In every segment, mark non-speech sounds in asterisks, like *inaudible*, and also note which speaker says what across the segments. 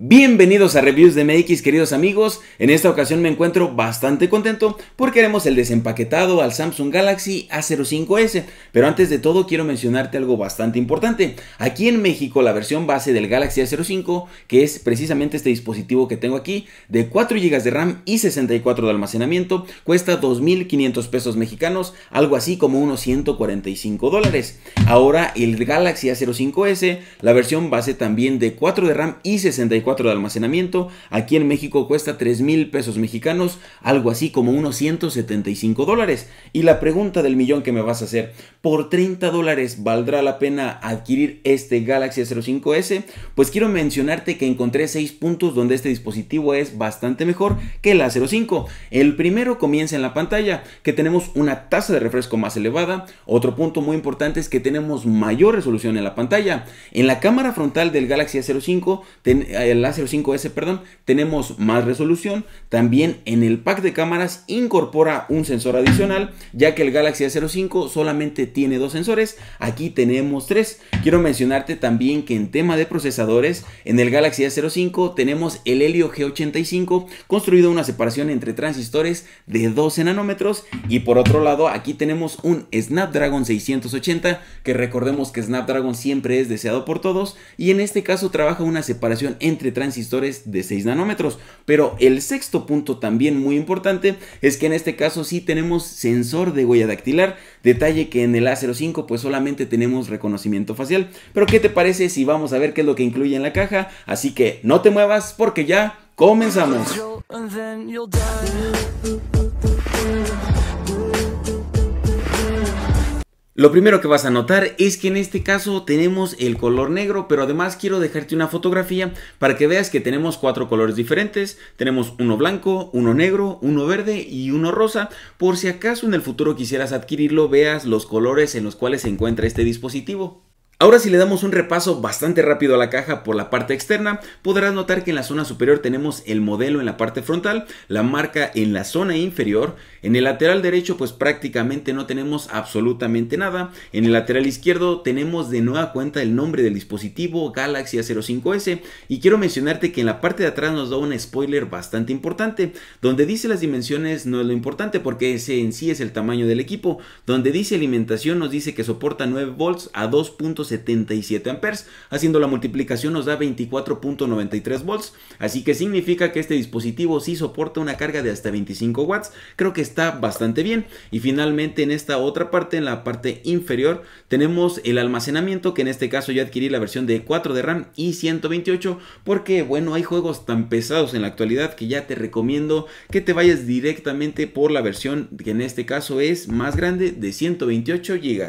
Speaker 1: Bienvenidos a Reviews de MX, queridos amigos. En esta ocasión me encuentro bastante contento porque haremos el desempaquetado al Samsung Galaxy A05S. Pero antes de todo, quiero mencionarte algo bastante importante. Aquí en México, la versión base del Galaxy A05, que es precisamente este dispositivo que tengo aquí, de 4 GB de RAM y 64 de almacenamiento, cuesta 2.500 pesos mexicanos, algo así como unos 145 dólares. Ahora, el Galaxy A05S, la versión base también de 4 de RAM y 64 de almacenamiento. Aquí en México cuesta 3 mil pesos mexicanos, algo así como unos 175 dólares. Y la pregunta del millón que me vas a hacer, ¿por 30 dólares valdrá la pena adquirir este Galaxy a 05 s Pues quiero mencionarte que encontré 6 puntos donde este dispositivo es bastante mejor que el A05. El primero comienza en la pantalla, que tenemos una tasa de refresco más elevada. Otro punto muy importante es que tenemos mayor resolución en la pantalla. En la cámara frontal del Galaxy A05, el eh, del 05 5S, perdón, tenemos más resolución. También en el pack de cámaras incorpora un sensor adicional, ya que el Galaxy A05 solamente tiene dos sensores, aquí tenemos tres. Quiero mencionarte también que en tema de procesadores, en el Galaxy A05 tenemos el Helio G85 construido una separación entre transistores de 12 nanómetros y por otro lado aquí tenemos un Snapdragon 680 que recordemos que Snapdragon siempre es deseado por todos y en este caso trabaja una separación entre transistores de 6 nanómetros. Pero el sexto punto también muy importante es que en este caso sí tenemos sensor de huella dactilar, detalle que en el A05 pues solamente tenemos reconocimiento facial. Pero ¿qué te parece si vamos a ver qué es lo que incluye en la caja? Así que no te muevas porque ya comenzamos. Lo primero que vas a notar es que en este caso tenemos el color negro, pero además quiero dejarte una fotografía para que veas que tenemos cuatro colores diferentes. Tenemos uno blanco, uno negro, uno verde y uno rosa. Por si acaso en el futuro quisieras adquirirlo, veas los colores en los cuales se encuentra este dispositivo. Ahora si le damos un repaso bastante rápido a la caja por la parte externa, podrás notar que en la zona superior tenemos el modelo en la parte frontal, la marca en la zona inferior, en el lateral derecho pues prácticamente no tenemos absolutamente nada, en el lateral izquierdo tenemos de nueva cuenta el nombre del dispositivo Galaxy A05s y quiero mencionarte que en la parte de atrás nos da un spoiler bastante importante, donde dice las dimensiones no es lo importante porque ese en sí es el tamaño del equipo, donde dice alimentación nos dice que soporta 9 volts a 2.5 77 amperes. Haciendo la multiplicación nos da 24.93 volts. Así que significa que este dispositivo sí soporta una carga de hasta 25 watts. Creo que está bastante bien. Y finalmente en esta otra parte, en la parte inferior, tenemos el almacenamiento que en este caso yo adquirí la versión de 4 de RAM y 128 porque bueno, hay juegos tan pesados en la actualidad que ya te recomiendo que te vayas directamente por la versión que en este caso es más grande de 128 GB.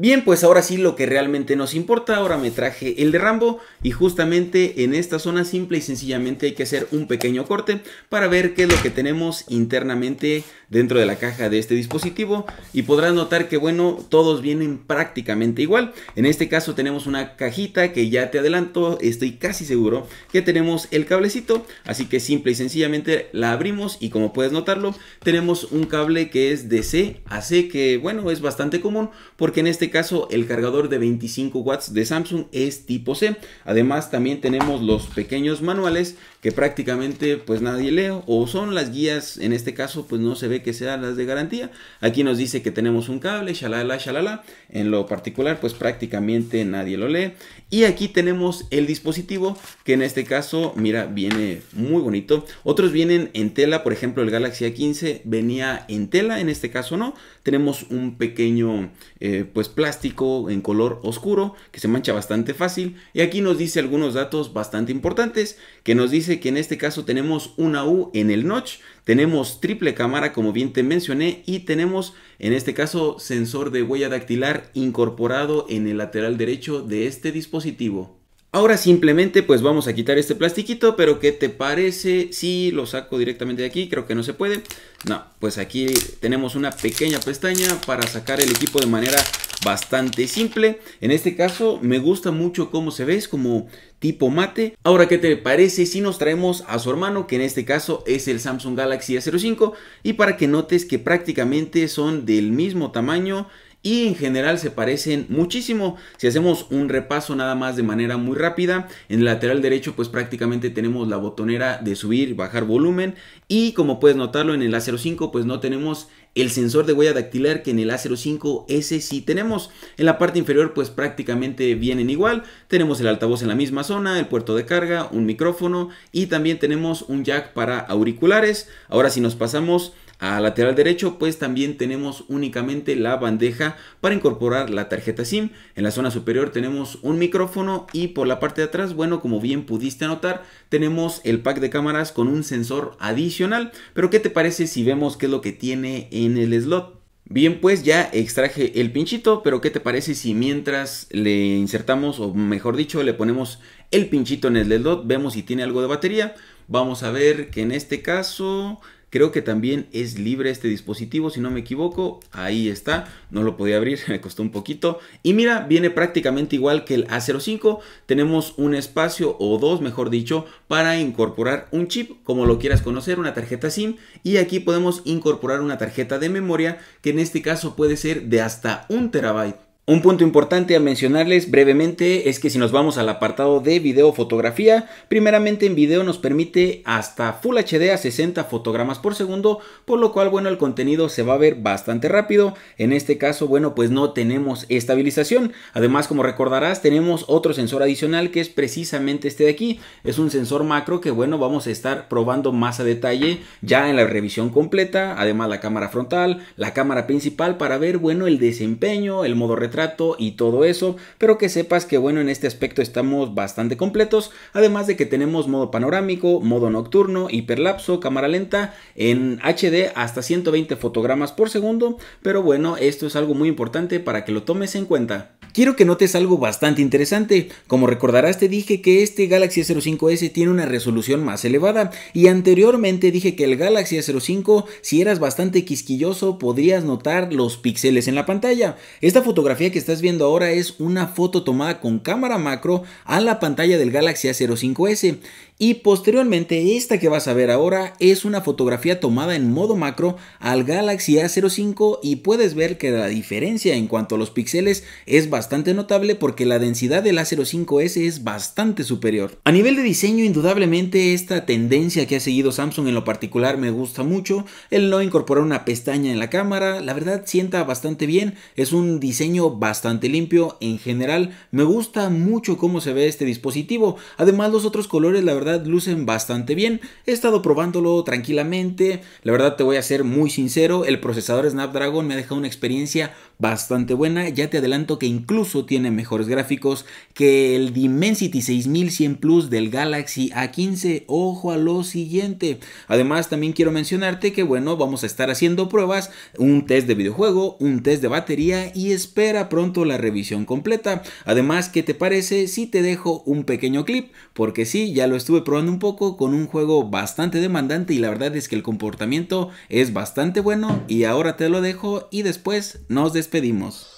Speaker 1: Bien, pues ahora sí lo que realmente nos importa, ahora me traje el de Rambo y justamente en esta zona simple y sencillamente hay que hacer un pequeño corte para ver qué es lo que tenemos internamente dentro de la caja de este dispositivo y podrás notar que bueno, todos vienen prácticamente igual. En este caso tenemos una cajita que ya te adelanto, estoy casi seguro que tenemos el cablecito, así que simple y sencillamente la abrimos y como puedes notarlo, tenemos un cable que es de C a C que bueno, es bastante común porque en este caso el cargador de 25 watts de Samsung es tipo C. Además también tenemos los pequeños manuales que prácticamente pues nadie lee o son las guías en este caso pues no se ve que sean las de garantía aquí nos dice que tenemos un cable shalala shalala en lo particular pues prácticamente nadie lo lee y aquí tenemos el dispositivo que en este caso mira viene muy bonito otros vienen en tela por ejemplo el Galaxy A15 venía en tela en este caso no tenemos un pequeño eh, pues plástico en color oscuro que se mancha bastante fácil y aquí nos dice algunos datos bastante importantes que nos dice que en este caso tenemos una U en el notch, tenemos triple cámara como bien te mencioné y tenemos en este caso sensor de huella dactilar incorporado en el lateral derecho de este dispositivo. Ahora simplemente pues vamos a quitar este plastiquito, pero ¿qué te parece si lo saco directamente de aquí? Creo que no se puede. No, pues aquí tenemos una pequeña pestaña para sacar el equipo de manera bastante simple. En este caso me gusta mucho cómo se ve, es como tipo mate. Ahora, ¿qué te parece si nos traemos a su hermano, que en este caso es el Samsung Galaxy A05? Y para que notes que prácticamente son del mismo tamaño, y en general se parecen muchísimo. Si hacemos un repaso nada más de manera muy rápida, en el lateral derecho pues prácticamente tenemos la botonera de subir, y bajar volumen y como puedes notarlo en el A05 pues no tenemos el sensor de huella dactilar que en el A05S sí tenemos. En la parte inferior pues prácticamente vienen igual. Tenemos el altavoz en la misma zona, el puerto de carga, un micrófono y también tenemos un jack para auriculares. Ahora si nos pasamos a lateral derecho pues también tenemos únicamente la bandeja para incorporar la tarjeta SIM. En la zona superior tenemos un micrófono y por la parte de atrás, bueno como bien pudiste notar, tenemos el pack de cámaras con un sensor adicional. Pero ¿qué te parece si vemos qué es lo que tiene en el slot? Bien, pues ya extraje el pinchito, pero ¿qué te parece si mientras le insertamos, o mejor dicho, le ponemos el pinchito en el slot, vemos si tiene algo de batería? Vamos a ver que en este caso Creo que también es libre este dispositivo, si no me equivoco. Ahí está, no lo podía abrir, *laughs* me costó un poquito. Y mira, viene prácticamente igual que el A05. Tenemos un espacio o dos, mejor dicho, para incorporar un chip, como lo quieras conocer, una tarjeta SIM. Y aquí podemos incorporar una tarjeta de memoria, que en este caso puede ser de hasta un terabyte. Un punto importante a mencionarles brevemente es que si nos vamos al apartado de video fotografía, primeramente en video nos permite hasta Full HD a 60 fotogramas por segundo, por lo cual bueno el contenido se va a ver bastante rápido, en este caso bueno pues no tenemos estabilización, además como recordarás tenemos otro sensor adicional que es precisamente este de aquí, es un sensor macro que bueno vamos a estar probando más a detalle ya en la revisión completa, además la cámara frontal, la cámara principal para ver bueno el desempeño, el modo retráctil y todo eso, pero que sepas que bueno, en este aspecto estamos bastante completos, además de que tenemos modo panorámico, modo nocturno, hiperlapso, cámara lenta, en HD hasta 120 fotogramas por segundo, pero bueno, esto es algo muy importante para que lo tomes en cuenta. Quiero que notes algo bastante interesante. Como recordarás te dije que este Galaxy a 05 s tiene una resolución más elevada y anteriormente dije que el Galaxy a 05 si eras bastante quisquilloso podrías notar los píxeles en la pantalla. Esta fotografía que estás viendo ahora es una foto tomada con cámara macro a la pantalla del Galaxy A05S y posteriormente esta que vas a ver ahora es una fotografía tomada en modo macro al Galaxy A05 y puedes ver que la diferencia en cuanto a los píxeles es bastante notable porque la densidad del A05S es bastante superior. A nivel de diseño, indudablemente esta tendencia que ha seguido Samsung en lo particular me gusta mucho. El no incorporar una pestaña en la cámara, la verdad sienta bastante bien. Es un diseño bastante limpio en general. Me gusta mucho cómo se ve este dispositivo. Además los otros colores la verdad lucen bastante bien. He estado probándolo tranquilamente. La verdad te voy a ser muy sincero. El procesador Snapdragon me ha dejado una experiencia bastante buena. Ya te adelanto que incluso incluso tiene mejores gráficos que el Dimensity 6100 Plus del Galaxy A15. Ojo a lo siguiente. Además, también quiero mencionarte que, bueno, vamos a estar haciendo pruebas, un test de videojuego, un test de batería y espera pronto la revisión completa. Además, ¿qué te parece si te dejo un pequeño clip? Porque sí, ya lo estuve probando un poco con un juego bastante demandante y la verdad es que el comportamiento es bastante bueno y ahora te lo dejo y después nos despedimos.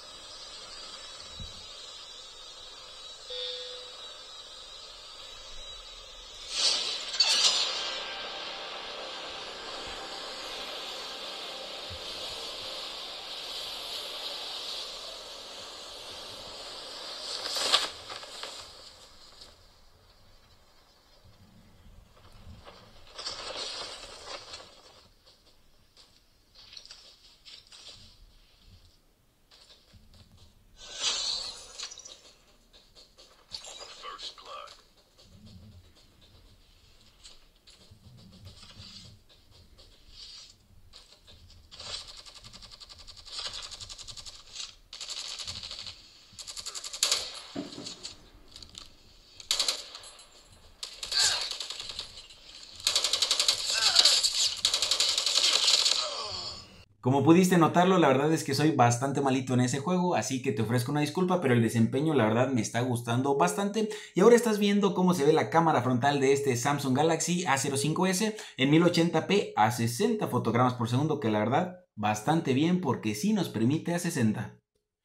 Speaker 1: Como pudiste notarlo, la verdad es que soy bastante malito en ese juego, así que te ofrezco una disculpa, pero el desempeño la verdad me está gustando bastante. Y ahora estás viendo cómo se ve la cámara frontal de este Samsung Galaxy A05S en 1080p a 60 fotogramas por segundo, que la verdad bastante bien porque sí nos permite a 60.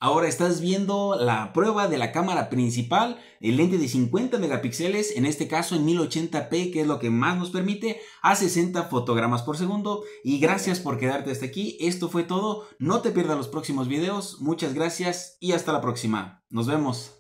Speaker 1: Ahora estás viendo la prueba de la cámara principal, el lente de 50 megapíxeles, en este caso en 1080p, que es lo que más nos permite, a 60 fotogramas por segundo. Y gracias por quedarte hasta aquí, esto fue todo, no te pierdas los próximos videos, muchas gracias y hasta la próxima. Nos vemos.